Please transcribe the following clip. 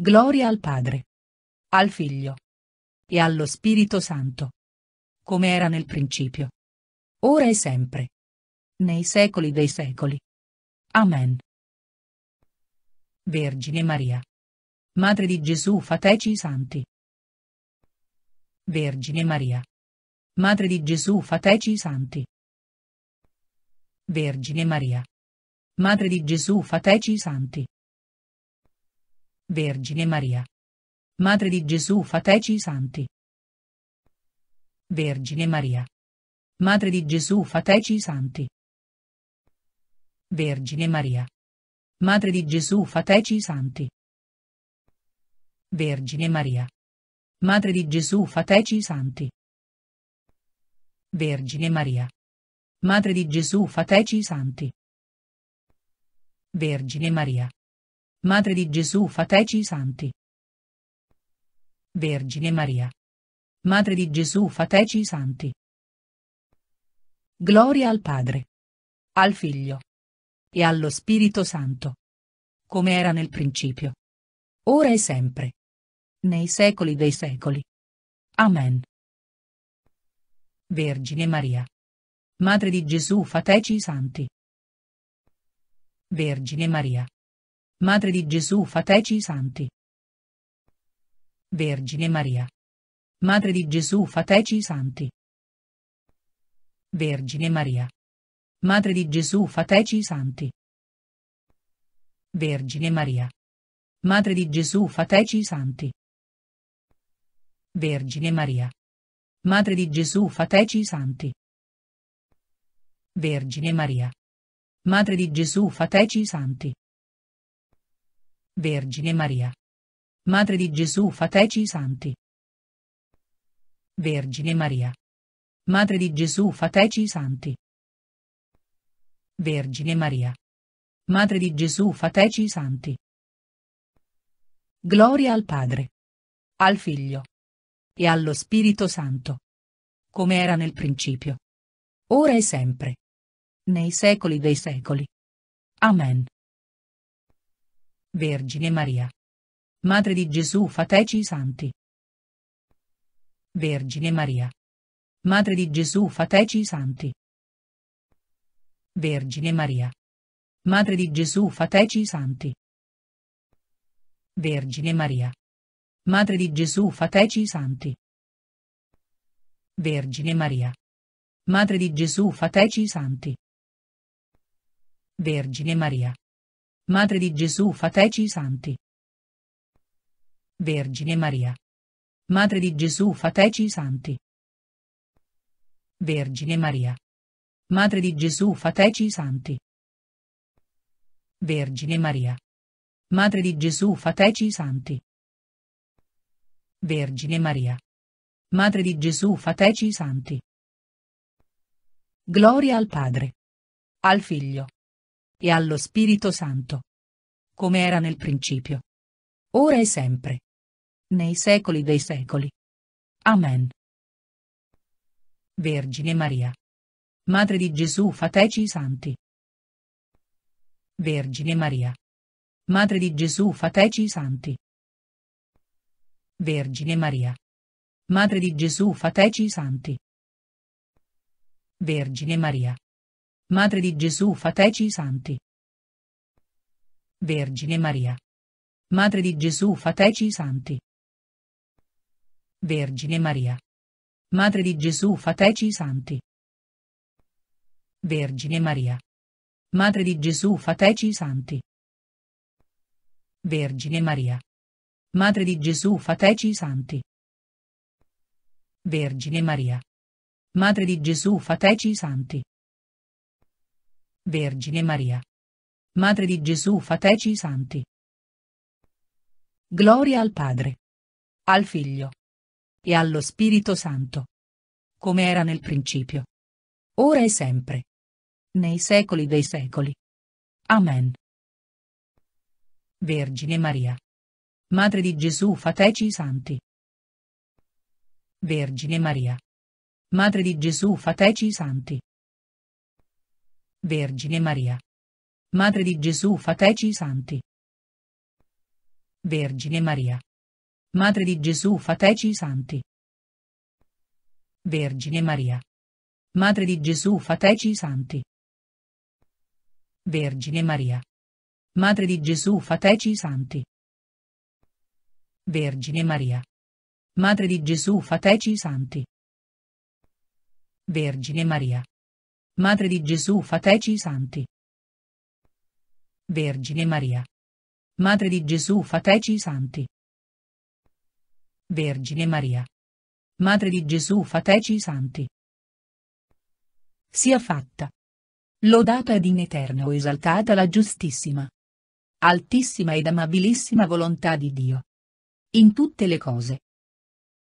Gloria al Padre. Al Figlio. E allo Spirito Santo. Come era nel principio. Ora e sempre. Nei secoli dei secoli. Amen. Vergine Maria. Madre di Gesù fateci santi. Vergine Maria. Madre di Gesù fateci santi. Vergine Maria. Madre di Gesù fateci santi. Vergine Maria. Madre di Gesù fateci santi. Vergine Maria. Madre di Gesù fateci santi. Vergine Maria. Madre di Gesù fateci santi. Vergine Maria. Madre di Gesù fateci santi. Vergine Maria. Madre di Gesù fateci santi. Vergine Maria. Madre di Gesù fateci santi. Vergine Maria. Madre di Gesù fateci santi. Gloria al Padre. Al Figlio. E allo Spirito Santo. Come era nel principio. Ora e sempre. Nei secoli dei secoli. Amen. Vergine Maria. Madre di Gesù fateci santi. Vergine Maria. Madre di Gesù fateci santi. Vergine Maria. Madre di Gesù fateci santi. Vergine Maria. Madre di Gesù fateci santi. Vergine Maria. Madre di Gesù fateci santi. Vergine Maria. Madre di Gesù fateci santi. Vergine Maria. Madre di Gesù fateci santi. Vergine Maria. Madre di Gesù fateci santi. Vergine Maria. Madre di Gesù fateci santi. Vergine Maria. Madre di Gesù fateci santi. Gloria al Padre. Al Figlio. E allo Spirito Santo. Come era nel principio. Ora e sempre. Nei secoli dei secoli. Amen. Vergine Maria. Madre di Gesù fateci santi. Vergine Maria. Madre di Gesù fateci santi. Vergine Maria. Madre di Gesù fateci santi. Vergine Maria. Madre di Gesù fateci santi. Vergine Maria. Madre di Gesù fateci santi. Vergine Maria. Madre di Gesù fateci santi. Vergine Maria. Madre di Gesù fateci santi. Vergine Maria. Madre di Gesù fateci santi. Vergine Maria. Madre di Gesù fateci santi. Vergine Maria. Madre di Gesù fateci santi. Gloria al Padre. Al Figlio e allo Spirito Santo. Come era nel principio. Ora e sempre. Nei secoli dei secoli. Amen. Vergine Maria. Madre di Gesù fateci santi. Vergine Maria. Madre di Gesù fateci santi. Vergine Maria. Madre di Gesù fateci santi. Vergine Maria. Madre di Gesù fateci i santi. Vergine Maria. Madre di Gesù fateci i santi. Vergine Maria. Madre di Gesù fateci i santi. Vergine Maria. Madre di Gesù fateci i santi. Vergine Maria. Madre di Gesù fateci i santi. Vergine Maria. Madre di Gesù fateci i santi. Vergine Maria. Madre di Gesù fateci i santi. Gloria al Padre, al Figlio e allo Spirito Santo, come era nel principio, ora e sempre, nei secoli dei secoli. Amen. Vergine Maria, Madre di Gesù fateci i santi. Vergine Maria, Madre di Gesù fateci i santi. Vergine Maria. Madre di Gesù fateci santi. Vergine Maria. Madre di Gesù fateci santi. Vergine Maria. Madre di Gesù fateci santi. Vergine Maria. Madre di Gesù fateci santi. Vergine Maria. Madre di Gesù fateci santi. Vergine Maria. Madre di Gesù fateci i santi. Vergine Maria. Madre di Gesù fateci i santi. Vergine Maria. Madre di Gesù fateci i santi. Sia fatta. Lodata ed in eterno esaltata la giustissima. Altissima ed amabilissima volontà di Dio. In tutte le cose.